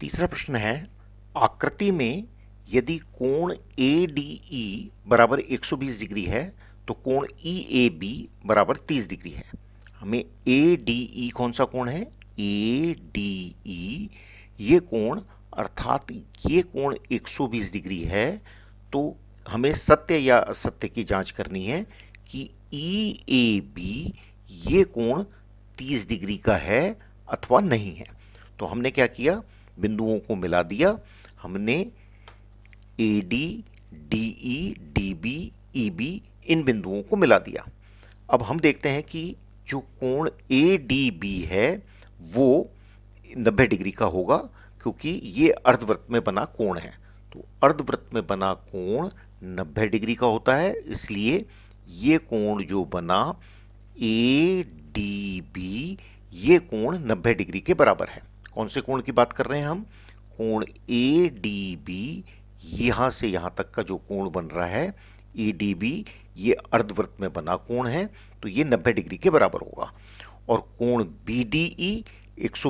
तीसरा प्रश्न है आकृति में यदि कोण ए डी ई बराबर 120 डिग्री है तो कोण ई ए बी बराबर 30 डिग्री है हमें ए डी ई कौन सा कोण है ए डी ई ये कोण अर्थात ये कोण 120 डिग्री है तो हमें सत्य या असत्य की जांच करनी है कि ई ए बी ये कोण 30 डिग्री का है अथवा नहीं है तो हमने क्या किया बिंदुओं को मिला दिया हमने A D D E D B E B इन बिंदुओं को मिला दिया अब हम देखते हैं कि जो कोण ए डी बी है वो नब्बे डिग्री का होगा क्योंकि ये अर्धवृत्त में बना कोण है तो अर्धवृत्त में बना कोण नब्बे डिग्री का होता है इसलिए ये कोण जो बना ए डी बी ये कोण नब्बे डिग्री के बराबर है कौन से कोण की बात कर रहे हैं हम कोण ए डी बी यहाँ से यहाँ तक का जो कोण बन रहा है ए डी बी ये अर्धवृत्त में बना कोण है तो ये 90 डिग्री के बराबर होगा और कोण बी डी ई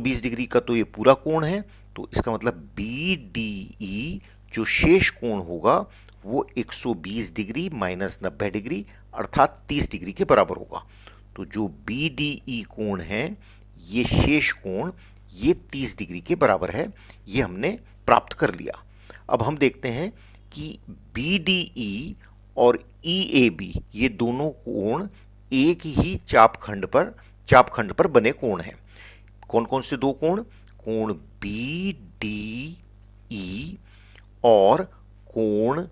बीस डिग्री का तो ये पूरा कोण है तो इसका मतलब बी डी ई जो शेष कोण होगा वो 120 डिग्री माइनस नब्बे डिग्री अर्थात 30 डिग्री के बराबर होगा तो जो बी डी ई कोण है ये शेष कोण ये 30 डिग्री के बराबर है ये हमने प्राप्त कर लिया अब हम देखते हैं कि बी डी ई और ई ए बी ये दोनों कोण एक ही चापखंड पर चापखंड पर बने कोण हैं कौन कौन से दो कोण कोण बी डी ई और कोण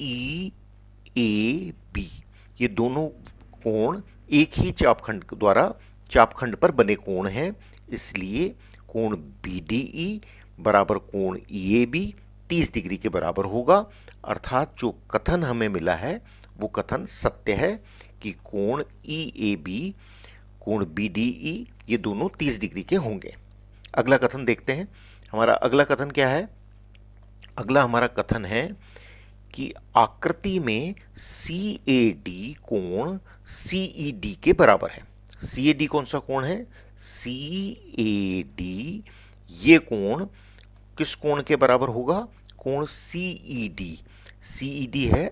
ई ए बी ये दोनों कोण एक ही चापखंड द्वारा चापखंड पर बने कोण हैं इसलिए कोण बी डी ई बराबर कोण ई ए बी तीस डिग्री के बराबर होगा अर्थात जो कथन हमें मिला है वो कथन सत्य है कि कोण ई ए बी कोण बी डी ई ये दोनों तीस डिग्री के होंगे अगला कथन देखते हैं हमारा अगला कथन क्या है अगला हमारा कथन है कि आकृति में सी ए डी कोण सी ई डी के बराबर है सी ए डी कौन सा कोण है सी ए डी ये कोण किस कोण के बराबर होगा कोण सी E D C E D है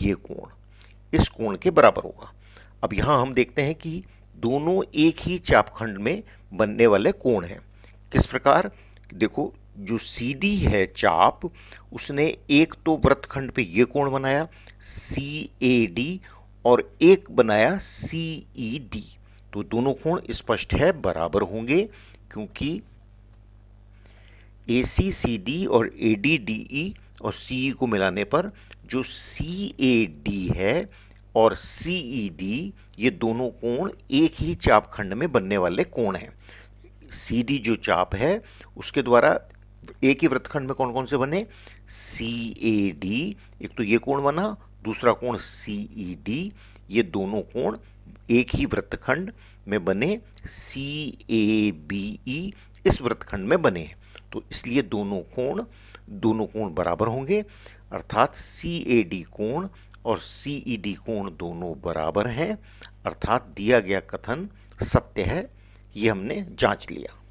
ये कोण इस कोण के बराबर होगा अब यहाँ हम देखते हैं कि दोनों एक ही चापखंड में बनने वाले कोण हैं किस प्रकार देखो जो सी डी है चाप उसने एक तो वृत्तखंड पे ये कोण बनाया सी ए डी और एक बनाया सी ई डी तो दोनों कोण स्पष्ट है बराबर होंगे क्योंकि ए सी सी डी और ए डी डी ई और सी ई e को मिलाने पर जो सी ए डी है और सी ई डी ये दोनों कोण एक ही चाप खंड में बनने वाले कोण हैं सी डी जो चाप है उसके द्वारा एक ही वृत्तखंड में कौन कौन से बने सी ए डी एक तो ये कोण बना दूसरा कोण सी ई डी ये दोनों कोण एक ही वृत्तखंड में बने सी ए बी ई इस वृत्तखंड में बने हैं तो इसलिए दोनों कोण दोनों कोण बराबर होंगे अर्थात सी ए डी कोण और सी ई डी कोण दोनों बराबर हैं अर्थात दिया गया कथन सत्य है ये हमने जांच लिया